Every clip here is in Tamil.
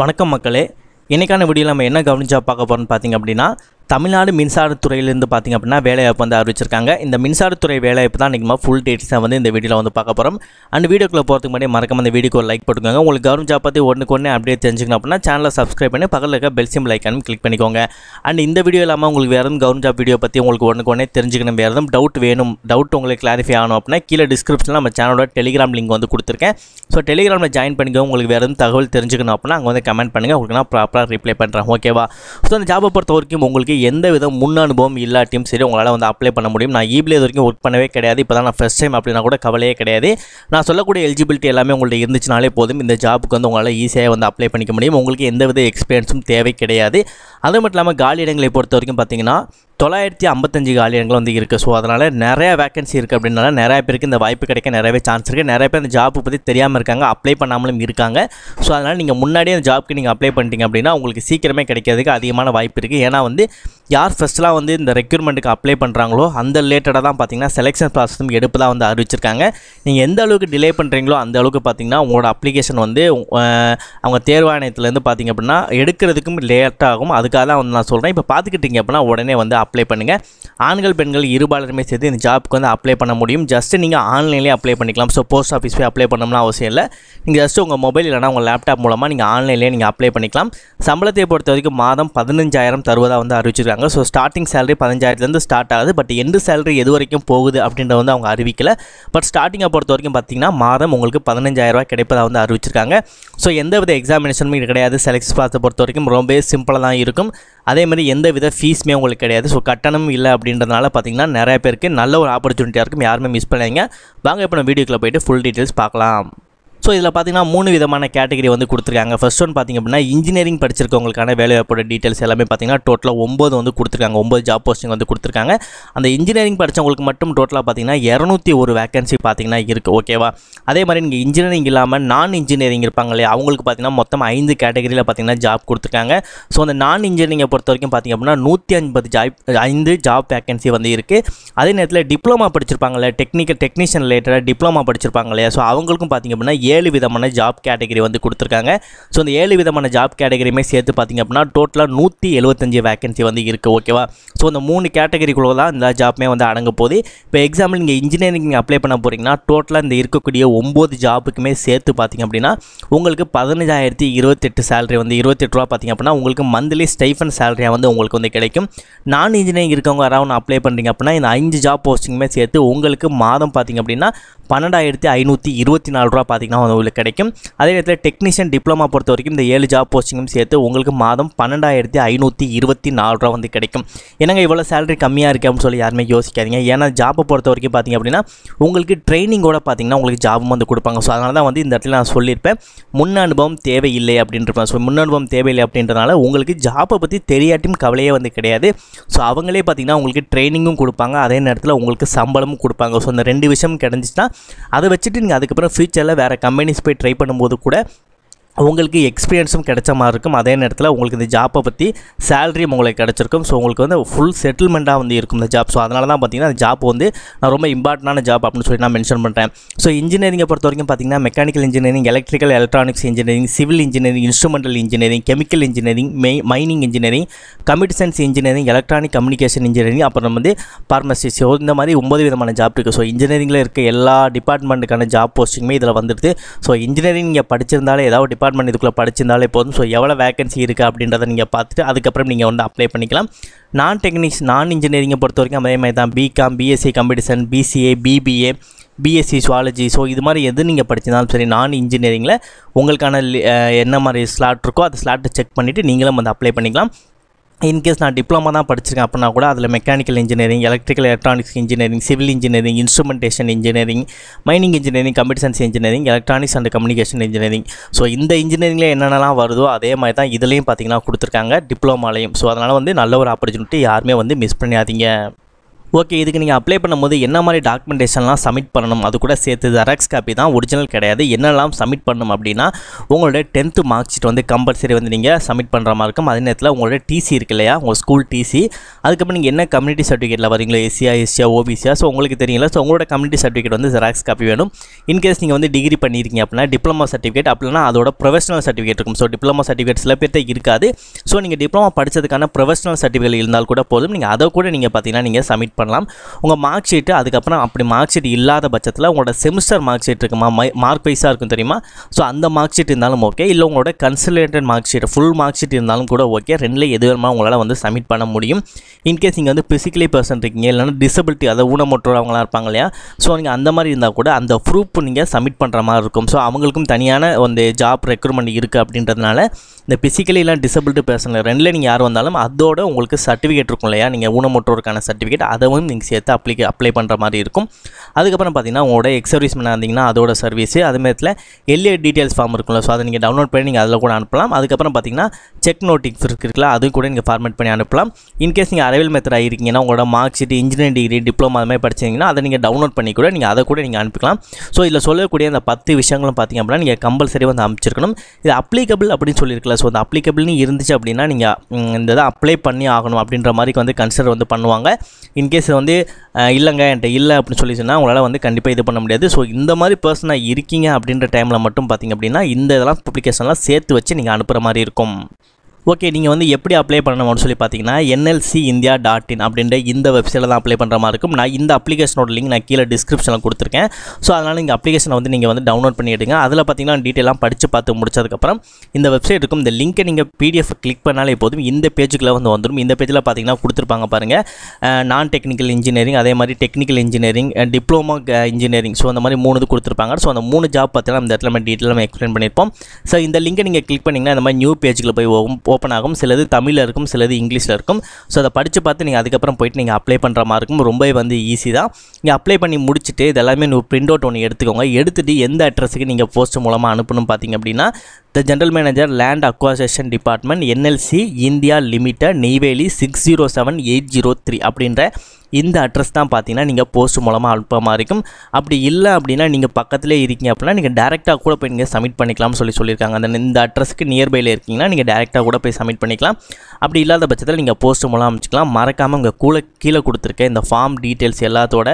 வணக்கம் மக்களே இன்றைக்கான வீடியோவில் நம்ம என்ன கவனிச்சா பார்க்க போகிறோம்னு பார்த்திங்க அப்படின்னா தமிழ்நாடு மின்சாரத்துறையிலேருந்து பார்த்திங்க அப்படின்னா வேலைவாய்ப்பு வந்து அறிவிச்சிருக்காங்க இந்த மின்சாரத்துறை வேலைவாய்ப்பு தான் நிகமாக ஃபுல் டேட்ஸாக வந்து இந்த வீடியோவில் வந்து பார்க்க போகிறோம் அண்ட் வீடியோக்குள்ளே போகிறதுக்கு முன்னாடி மறக்காம இந்த வீடியோக்கு ஒரு லைக் போட்டுக்கோங்க உங்களுக்கு கவர்மெண்ட் ஜாப் பற்றி ஒன்றுக்கு ஒன்று அப்டேட் தெரிஞ்சுக்கணும் அப்படின்னா சேனலை சப்ஸ்கிரைப் பண்ணி பகலில் இருக்க பெல்சிம் சிம் கிளிக் பண்ணிக்கோங்க அண்ட் இந்த வீடியோ இல்லாமல் உங்களுக்கு வேறு கவர்மெண்ட் ஜாப் வீடியோ பற்றி உங்களுக்கு ஒன்றுக்கு ஒன்றே தெரிஞ்சுக்கணும் வேறு எதுவும் டவுட் வேணும் டவுட் உங்களுக்கு கிளாரிஃபை ஆகணும் அப்படின்னா கீழே டிஸ்கிரிப்ஷனில் நம்ம சேனலோட டெலிகிராம் லிங்க் வந்து கொடுத்துருக்கேன் ஸோ டெலிகிராமில் ஜாயின் பண்ணிக்கோ உங்களுக்கு வேறு எதுவும் தகவல் தெரிஞ்சுக்கணும் அப்படின்னா அங்கே வந்து கமெண்ட் பண்ணுங்கள் உங்களுக்கு நான் ப்ராப்பராக ரிப்ளை பண்ணுறேன் ஓகேவா ஸோ அந்த ஜாபை பொறுத்த வரைக்கும் உங்களுக்கு எந்த வித முன் அனுபவம் இல்லாட்டியும் சரி உங்களால் வந்து அப்ளை பண்ண முடியும் நான் ஈபில் இது வரைக்கும் ஒர்க் பண்ணவே கிடையாது இப்போ தான் நான் ஃபஸ்ட் டைம் அப்படின்னா கூட கவலையே கிடையாது நான் சொல்லக்கூடிய எலிஜிபிலிட்டி எல்லாமே உங்கள்ட்ட இருந்துச்சுனாலே போதும் இந்த ஜாபுக்கு வந்து உங்களால் ஈஸியாக வந்து அப்ளை பண்ணிக்க முடியும் உங்களுக்கு எந்த வித எக்ஸ்பீரியன்ஸும் தேவை கிடையாது அது மட்டும் இல்லாமல் காலி இடங்களை பொறுத்த வரைக்கும் பார்த்திங்கன்னா தொள்ளாயிரத்தி ஐம்பத்தஞ்சு காலியங்கள் வந்து இருக்குது ஸோ அதனால் நிறையா வேக்கன்சி இருக்குது அப்படின்னால நிறைய பேருக்கு இந்த வாய்ப்பு கிடைக்க நிறையவே சான்ஸ் இருக்குது நிறைய பேர் அந்த ஜாப்பு பற்றி தெரியாமல் இருக்காங்க அப்ளை பண்ணாமலும் இருக்காங்க ஸோ அதனால் நீங்கள் முன்னாடியே அந்த ஜாப்க்கு நீங்கள் அப்ளை பண்ணிட்டீங்க அப்படின்னா உங்களுக்கு சீக்கிரமே கிடைக்கிறதுக்கு அதிகமான வாய்ப்பு இருக்குது ஏன்னா வந்து யார் ஃபஸ்ட்டெலாம் வந்து இந்த ரெக்யூர்மெண்ட்டுக்கு அப்ளை பண்ணுறாங்களோ அந்த ரிலேட்டடாக தான் பார்த்தீங்கன்னா செலெக்ஷன் ப்ராசஸும் எடுப்பு எடுப்பதாக வந்து அறிவிச்சிருக்காங்க நீங்கள் எந்த அளவுக்கு டிலே பண்ணுறீங்களோ அந்த அளவுக்கு பார்த்தீங்கன்னா உங்களோட அப்ளிகேஷன் வந்து அவங்க தேர்வாணையத்துலேருந்து பார்த்திங்க அப்படின்னா எடுக்கிறதுக்கும் லேட் ஆகும் அதுக்காக தான் வந்து நான் சொல்கிறேன் இப்போ பார்த்துக்கிட்டீங்க அப்படின்னா உடனே வந்து அப்ளை பண்ணுங்கள் ஆண்கள் பெண்கள் இருபாலருமே சேர்த்து இந்த ஜாப்புக்கு வந்து அப்ளை பண்ண முடியும் ஜஸ்ட்டு நீங்கள் ஆன்லைன்லேயே அப்ளை பண்ணிக்கலாம் ஸோ போஸ்ட் ஆஃபீஸ் போய் அப்ளை பண்ணணும்னா அவசியம் இல்லை நீங்கள் ஜஸ்ட்டு உங்கள் மொபைல் இல்லைனா உங்கள் லேப்டாப் மூலமாக நீங்கள் ஆன்லைன்லேயே நீங்கள் அப்ளை பண்ணிக்கலாம் சம்பளத்தை பொறுத்த வரைக்கும் மாதம் பதினஞ்சாயிரம் தருவதாக வந்து அறிவிச்சிருக்காங்க சொல்லியிருக்காங்க ஸோ ஸ்டார்டிங் சேலரி பதினஞ்சாயிரத்துலேருந்து ஸ்டார்ட் ஆகுது பட் எண்டு சேலரி எது வரைக்கும் போகுது அப்படின்றத வந்து அவங்க அறிவிக்கலை பட் ஸ்டார்டிங்கை பொறுத்த வரைக்கும் பார்த்திங்கன்னா மாதம் உங்களுக்கு பதினஞ்சாயிரரூபா கிடைப்பதாக வந்து அறிவிச்சிருக்காங்க ஸோ எந்த வித எக்ஸாமினேஷனும் கிடையாது செலக்ஷன் பார்த்த பொறுத்த வரைக்கும் ரொம்பவே சிம்பிளாக தான் இருக்கும் அதே மாதிரி எந்த வித ஃபீஸுமே உங்களுக்கு கிடையாது ஸோ கட்டணம் இல்லை அப்படின்றதுனால பார்த்திங்கன்னா நிறைய பேருக்கு நல்ல ஒரு ஆப்பர்ச்சுனிட்டியாக இருக்கும் யாருமே மிஸ் பண்ணாதீங்க வாங்க இப்போ நம்ம வீடியோக்குள்ளே போயிட்டு ஃபுல் டீட்டெயில்ஸ் பார்க்கலாம் ஸோ இதில் பார்த்திங்கன்னா மூணு விதமான கேட்டகரி வந்து கொடுத்துருக்காங்க ஃபர்ஸ்ட் ஒன் பார்த்திங்க அப்படின்னா இன்ஜினியரிங் படிச்சிருக்கவங்களுக்கான வேலைவாய்ப்போட டீட்டெயில்ஸ் எல்லாமே பார்த்திங்கன்னா டோட்டலாக ஒம்பது வந்து கொடுத்துருக்காங்க ஒம்பது ஜாப் போஸ்டிங் வந்து கொடுத்துருக்காங்க அந்த இன்ஜினியரிங் படித்தவங்களுக்கு மட்டும் டோட்டலாக பார்த்திங்கன்னா இரநூத்தி ஒரு வேக்கன்சி பார்த்திங்கன்னா இருக்குது ஓகேவா அதே மாதிரி நீங்கள் இன்ஜினியரிங் இல்லாமல் நான் இன்ஜினியரிங் இருப்பாங்க இல்லையா அவங்களுக்கு பார்த்திங்கன்னா மொத்தம் ஐந்து கேட்டகரியில் பார்த்திங்கன்னா ஜாப் கொடுத்துருக்காங்க ஸோ அந்த நான் இன்ஜினியரிங்கை பொறுத்த வரைக்கும் பார்த்திங்க அப்படின்னா நூற்றி ஐம்பது ஜாப் ஐந்து ஜாப் வேக்கன்சி வந்து இருக்குது அதே நேரத்தில் டிப்ளமா படிச்சிருப்பாங்களே டெக்னிக்கல் டெக்னீஷியன் ரிலேட்டடாக டிப்ளமா படிச்சிருப்பாங்களே ஸோ அவங்களுக்கும் பார்த்திங்க அப்படின்னா ஏழு விதமான ஜாப் கேட்டகரி வந்து கொடுத்துருக்காங்க ஸோ அந்த ஏழு விதமான ஜாப் கேட்டகரியுமே சேர்த்து பார்த்திங்க அப்படின்னா டோட்டலாக நூற்றி எழுபத்தஞ்சு வேகன்சி வந்து இருக்குது ஓகேவா ஸோ அந்த மூணு கேட்டகரிக்குள்ளே தான் இந்த ஜாப்புமே வந்து அடங்க போகுது இப்போ எக்ஸாம்பிள் நீங்கள் இன்ஜினியரிங் நீங்கள் அப்ளை பண்ண போகிறீங்கன்னா டோட்டலாக இந்த இருக்கக்கூடிய ஒம்பது ஜாப்புக்குமே சேர்த்து பார்த்திங்க அப்படின்னா உங்களுக்கு பதினஞ்சாயிரத்தி இருபத்தெட்டு சேலரி வந்து இருபத்தெட்டு ரூபா பார்த்திங்க அப்படின்னா உங்களுக்கு மந்த்லி ஸ்டைஃபன் சேலரியாக வந்து உங்களுக்கு வந்து கிடைக்கும் நான் இன்ஜினியரிங் இருக்கவங்க யாராவது அப்ளை பண்ணுறீங்க அப்படின்னா இந்த அஞ்சு ஜாப் போஸ்டிங்குமே சேர்த்து உங்களுக்கு மாதம் பார்த்திங்க அப்படின்னா பன்னெண்டாயிரத்தி ஐநூற்றி இருபத்தி நாலு ரூபா தான் உங்களுக்கு கிடைக்கும் அதே நேரத்தில் டெக்னீஷியன் டிப்ளமா பொறுத்த வரைக்கும் இந்த ஏழு ஜாப் போஸ்டிங்கும் சேர்த்து உங்களுக்கு மாதம் பன்னெண்டாயிரத்தி ஐநூற்றி இருபத்தி நாலு ரூபா வந்து கிடைக்கும் எனக்கு இவ்வளோ சேலரி கம்மியாக இருக்குது அப்படின்னு சொல்லி யாருமே யோசிக்காதீங்க ஏன்னா ஜாப்பை பொறுத்த வரைக்கும் பார்த்திங்க அப்படின்னா உங்களுக்கு ட்ரைனிங்கோட பார்த்திங்கன்னா உங்களுக்கு ஜாபும் வந்து கொடுப்பாங்க ஸோ அதனால தான் வந்து இந்த இடத்துல நான் சொல்லியிருப்பேன் முன் அனுபவம் தேவையில்லை அப்படின்றப்பேன் ஸோ முன் அனுபவம் தேவையில்லை அப்படின்றனால உங்களுக்கு ஜாப்பை பற்றி தெரியாட்டியும் கவலையே வந்து கிடையாது ஸோ அவங்களே பார்த்திங்கன்னா உங்களுக்கு ட்ரைனிங்கும் கொடுப்பாங்க அதே நேரத்தில் உங்களுக்கு சம்பளமும் கொடுப்பாங்க ஸோ இந்த ரெண்டு விஷயம் கிடைச்சிச்சின்னா அதை வச்சுட்டு நீங்கள் அதுக்கப்புறம் ஃபியூச்சரில் வேறு கம் கம்பெனிஸ் போய் ட்ரை பண்ணும்போது கூட உங்களுக்கு எக்ஸ்பீரியன்ஸும் கிடைச்ச மாதிரி இருக்கும் அதே நேரத்தில் உங்களுக்கு இந்த ஜாப்பை பற்றி சேலரியும் உங்களுக்கு கிடச்சிருக்கும் ஸோ உங்களுக்கு வந்து ஃபுல் செட்டில்மெண்ட்டாக வந்து இருக்கும் இந்த ஜாப் ஸோ அதனால தான் பார்த்திங்கன்னா அந்த ஜாப் வந்து நான் ரொம்ப இம்பார்ட்டண்டான ஜாப் அப்படின்னு சொல்லி நான் மென்ஷன் பண்ணுறேன் ஸோ இன்ஜினியரிங்கை பொறுத்த வரைக்கும் பார்த்திங்கன்னா mechanical engineering electrical electronics engineering civil engineering instrumental engineering chemical engineering மெய் mining engineering computer science engineering electronic communication engineering அப்புறம் வந்து ஃபார்மசி ஸோ இந்த மாதிரி ஒம்பது விதமான ஜாப் இருக்குது ஸோ இன்ஜினியரிங்கில் இருக்க எல்லா டிபார்ட்மெண்ட்டுக்கான ஜாப் போஸ்டிங்குமே இதில் வந்துடுது ஸோ இன்ஜினியரிங் நீங்கள் படிச்சிருந்தாலே ஏதாவது டிபார்ட்மெண்ட் இதுக்குள்ளே படிச்சிருந்தாலே போதும் ஸோ எவ்வளோ வேகன்சி இருக்குது அப்படின்றத நீங்கள் பார்த்துட்டு அதுக்கப்புறம் நீங்கள் வந்து அப்ளை பண்ணிக்கலாம் நான் டெக்னிக்ஸ் நான் இன்ஜினியரிங்கை பொறுத்த வரைக்கும் அதே மாதிரி தான் BCom BSc competition BCA BBA BSc zoology so இது மாதிரி எது நீங்கள் படிச்சிருந்தாலும் சரி நான் இன்ஜினியரிங்கில் உங்களுக்கான என்ன மாதிரி ஸ்லாட் இருக்கோ அந்த ஸ்லாட்டை செக் பண்ணிவிட்டு நீங்களும் வந்து அப்ளை பண்ணிக்கலாம் இன்கேஸ் நான் டிப்ளமா தான் படிச்சிருக்கேன் அப்படின்னா கூட அதில் mechanical engineering electrical electronics engineering civil engineering instrumentation engineering mining engineering computer science engineering electronics and communication engineering so இந்த இன்ஜினியரிங்கில் என்னென்னலாம் வருதோ அதே மாதிரி தான் இதுலேயும் பார்த்தீங்கன்னா கொடுத்துருக்காங்க டிப்ளமாலையும் ஸோ அதனால் வந்து நல்ல ஒரு ஆப்பர்ச்சுனிட்டி யாருமே வந்து மிஸ் பண்ணியாதீங்க ஓகே இதுக்கு நீங்கள் அப்ளை பண்ணும்போது என்ன மாதிரி டாக்குமெண்டேஷன்லாம் சப்மிட் பண்ணணும் அது கூட சேர்த்து ஜெராக்ஸ் காப்பி தான் ஒரிஜினல் கிடையாது என்னெல்லாம் சப்மிட் பண்ணணும் அப்படின்னா உங்களுடைய டென்த்து மார்க் ஷீட் வந்து கம்பல்சரி வந்து நீங்கள் சப்மிட் பண்ணுற மாதிரி இருக்கும் அதே நேரத்தில் உங்களுடைய டிசி இருக்கு இல்லையா உங்கள் ஸ்கூல் டிசி அதுக்கப்புறம் நீங்கள் என்ன கம்யூனிட்டி சர்டிஃபிகேட்டில் வரீங்களோ எஸ்சியா எஸ்சியா ஓபிசியா ஸோ உங்களுக்கு தெரியல ஸோ உங்களோட கம்யூனிட்டி சர்டிஃபிகேட் வந்து ஜெராக்ஸ் காப்பி வேணும் இன்கேஸ் நீங்கள் வந்து டிகிரி பண்ணியிருக்கீங்க அப்படின்னா டிப்ளமா சர்டிஃபிகேட் அப்படின்னா அதோட ப்ரொஃபஷனல் சர்டிஃபிகேட் இருக்கும் ஸோ டிப்ளமா சர்டிஃபிகேட் சில பேர்த்தே இருக்காது ஸோ நீங்கள் டிப்ளமா படித்ததுக்கான ப்ரொஃபஷனல் சர்டிஃபிகேட் இருந்தால் கூட போதும் நீங்கள் அதை கூட நீங்கள் பார்த்தீங்கன்னா நீங்கள் சப்மிட் பண்ணலாம் உங்கள் மார்க் ஷீட்டு அதுக்கப்புறம் அப்படி மார்க் ஷீட் இல்லாத பட்சத்தில் உங்களோட செமிஸ்டர் மார்க் ஷீட் இருக்குமா மார்க் வைஸாக இருக்கும் தெரியுமா ஸோ அந்த மார்க் ஷீட் இருந்தாலும் ஓகே இல்லை உங்களோட consolidated mark sheet full mark sheet இருந்தாலும் கூட ஓகே ரெண்டில் எது வேணுமா உங்களால் வந்து சப்மிட் பண்ண முடியும் இன்கேஸ் நீங்கள் வந்து ஃபிசிக்கலி பர்சன் இருக்கீங்க இல்லைனா டிசபிலிட்டி அதை ஊனமுற்றவங்களாக இருப்பாங்க இல்லையா ஸோ நீங்கள் அந்த மாதிரி இருந்தால் கூட அந்த ப்ரூஃப் நீங்கள் சப்மிட் பண்ணுற மாதிரி இருக்கும் ஸோ அவங்களுக்கும் தனியான வந்து ஜாப் ரெக்ரூட்மெண்ட் இருக்குது அப்படின்றதுனால இந்த பிசிக்கலிலாம் டிசபிள்டு பர்சனில் ரெண்டில் நீங்கள் யார் வந்தாலும் அதோட உங்களுக்கு சர்டிஃபிகேட் இருக்கும் இல்லையா நீங்கள் ஊனமுற்றோருக்கான சர்டிஃபிகேட் அதவும் நீங்கள் சேர்த்து அப்ளிக் அப்ளை பண்ணுற மாதிரி இருக்கும் அதுக்கப்புறம் பார்த்தீங்கன்னா உங்களோட எக்ஸர்வீஸ் மேனாக இருந்தீங்கன்னா அதோட சர்வீஸ் அதுமாதிரத்தில் எல்ஏ டீட்டெயில்ஸ் ஃபார்ம் இருக்கும்ல ஸோ அதை நீங்கள் டவுன்லோட் பண்ணி நீங்கள் அதில் கூட அனுப்பலாம் அதுக்கப்புறம் பார்த்தீங்கன்னா செக் நோட்டிஃபிக் இருக்குல்ல அதுவும் கூட நீங்கள் ஃபார்மேட் பண்ணி அனுப்பலாம் இன்கேஸ் நீங்கள் அரைவல் மெத்தட் ஆகிருக்கீங்கன்னா உங்களோட mark sheet engineering degree diploma அது மாதிரி படிச்சிங்கன்னா அதை நீங்கள் டவுன்லோட் பண்ணி கூட நீங்கள் அதை கூட நீங்கள் அனுப்பிக்கலாம் ஸோ இதில் சொல்லக்கூடிய அந்த பத்து விஷயங்களும் பார்த்திங்க அப்படின்னா நீங்கள் கம்பல்சரி வந்து அமைச்சிருக்கணும் இது அப்ளிகபிள் அப்படின்னு சொல்லியிருக்கலாம் கிளாஸ் வந்து அப்ளிகபிள்னு இருந்துச்சு அப்படின்னா நீங்கள் இந்த இதை அப்ளை பண்ணி ஆகணும் அப்படின்ற மாதிரி வந்து கன்சிடர் வந்து பண்ணுவாங்க இன்கேஸ் வந்து இல்லைங்க என்கிட்ட இல்லை அப்படின்னு சொல்லி சொன்னால் உங்களால் வந்து கண்டிப்பாக இது பண்ண முடியாது ஸோ இந்த மாதிரி பர்சனாக இருக்கீங்க அப்படின்ற டைமில் மட்டும் பார்த்திங்க அப்படின்னா இந்த இதெல்லாம் பப்ளிகேஷன்லாம் சேர்த்து வச்சு நீங்கள் அனுப்புகிற மாதிரி இருக்கும் ஓகே நீங்கள் வந்து எப்படி அப்ளை பண்ணணும்னு சொல்லி பார்த்தீங்கன்னா என்எல்சி இந்தியா டாட் இன் அப்படின்ற இந்த வெப்சைட்டில் தான் அப்ளை பண்ணுற மாதிரி இருக்கும் நான் இந்த அப்ளிகேஷனோட லிங்க் நான் கீழே டிஸ்கிரிப்ஷனில் கொடுத்துருக்கேன் ஸோ அதனால் நீங்கள் அப்ளிகேஷனை வந்து நீங்கள் வந்து டவுன்லோட் பண்ணி எடுங்க அதில் பார்த்தீங்கன்னா டீட்டெயிலாம் படித்து பார்த்து முடிச்சதுக்கப்புறம் இந்த வெப்சைட் இருக்கும் இந்த லிங்க்கை நீங்கள் பிடிஎஃப் கிளிக் பண்ணாலே போதும் இந்த பேஜுக்குள்ளே வந்து வந்துடும் இந்த பேஜில் பார்த்தீங்கன்னா கொடுத்துருப்பாங்க பாருங்கள் நான் டெக்னிக்கல் இன்ஜினியரிங் அதே மாதிரி technical engineering diploma engineering so அந்த மாதிரி மூணு கொடுத்துருப்பாங்க ஸோ அந்த மூணு ஜாப் பார்த்தீங்கன்னா இந்த இடத்துல நம்ம டீட்டெயில் எக்ஸ்பிளைன் பண்ணியிருப்போம் ஸோ இந்த லிங்கை நீங்கள் கிளிக் பண்ணிங்கன்னா இந்த மாதிரி நியூ பேஜுக்கில் போய் ஓப்பன் ஆகும் சிலது தமிழில் இருக்கும் சிலது இங்கிலீஷில் இருக்கும் ஸோ அதை படித்து பார்த்து நீங்கள் அதுக்கப்புறம் போயிட்டு நீங்கள் அப்ளை பண்ணுற மாதிரி இருக்கும் ரொம்பவே வந்து ஈஸி தான் நீங்கள் அப்ளை பண்ணி முடிச்சுட்டு இதெல்லாமே பிரிண்ட் அவுட் ஒன்று எடுத்துக்கோங்க எடுத்துகிட்டு எந்த அட்ரஸுக்கு நீங்கள் போஸ்ட் மூலமாக அனுப்பணும் பார்த்தீங்க அப்படின்னா the general manager land acquisition department NLC India limited Neyveli six zero seven eight zero three அப்படின்ற இந்த அட்ரஸ் தான் பார்த்தீங்கன்னா நீங்கள் போஸ்ட் மூலமாக அனுப்பமாக மாதிரி இருக்கும் அப்படி இல்லை அப்படின்னா நீங்கள் பக்கத்திலே இருக்கீங்க அப்படின்னா நீங்கள் டேரெக்டாக கூட போய் நீங்கள் சப்மிட் பண்ணிக்கலாம்னு சொல்லி சொல்லியிருக்காங்க அந்த இந்த அட்ரஸ்க்கு நியர்பையில் இருக்கீங்கன்னா நீங்கள் டேரெக்டாக கூட போய் சப்மிட் பண்ணிக்கலாம் அப்படி இல்லாத பட்சத்தில் நீங்கள் போஸ்ட் மூலம் அமைச்சிக்கலாம் மறக்காமல் உங்கள் கூட கீழே கொடுத்துருக்க இந்த ஃபார்ம் டீட்டெயில்ஸ் எல்லாத்தோட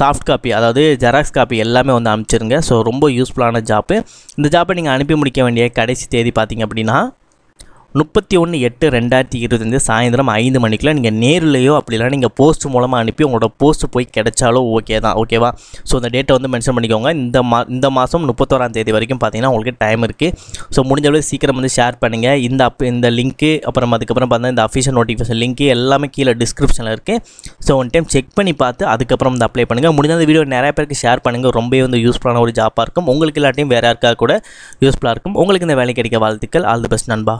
சாஃப்ட் காப்பி அதாவது ஜெராக்ஸ் காப்பி எல்லாமே வந்து அமைச்சிருங்க ஸோ ரொம்ப யூஸ்ஃபுல்லான ஜாப்பு இந்த ஜாப்பை நீங்கள் அனுப்பி முடிக்க வேண்டிய கடைசி தேதி பார்த்திங்க அப்படின்னா முப்பத்தி ஒன்று எட்டு ரெண்டாயிரத்தி இருபத்தஞ்சு சாயந்தரம் ஐந்து மணிக்கெலாம் நீங்கள் நேரிலேயோ அப்படிலாம் நீங்கள் போஸ்ட் மூலமாக அனுப்பி உங்களோட போஸ்ட் போய் கிடைச்சாலோ ஓகே தான் ஓகேவா ஸோ இந்த டேட்டை வந்து மென்ஷன் பண்ணிக்கோங்க இந்த மா இந்த மாதம் முப்பத்தோராம் தேதி வரைக்கும் பார்த்தீங்கன்னா உங்களுக்கு டைம் இருக்குது ஸோ முடிஞ்ச சீக்கிரம் வந்து ஷேர் பண்ணுங்கள் இந்த அப் இந்த லிங்க்கு அப்புறம் அதுக்கப்புறம் பார்த்தா இந்த அஃபிஷியல் நோட்டிஃபிகேஷன் லிங்க்கு எல்லாமே கீழே டிஸ்கிரிப்ஷனில் இருக்குது ஸோ ஒன் டைம் செக் பண்ணி பார்த்து அதுக்கப்புறம் வந்து அப்ளை பண்ணுங்கள் முடிஞ்ச அந்த வீடியோ நிறைய பேருக்கு ஷேர் பண்ணுங்கள் ரொம்பவே வந்து யூஸ்ஃபுல்லான ஒரு ஜாப்பாக இருக்கும் உங்களுக்கு இல்லாட்டியும் வேறு யாருக்காக கூட யூஸ்ஃபுல்லாக இருக்கும் உங்களுக்கு இந்த வேலை கிடைக்க வாழ்த்துக்கள் ஆல் தி பெஸ்ட் நண்பா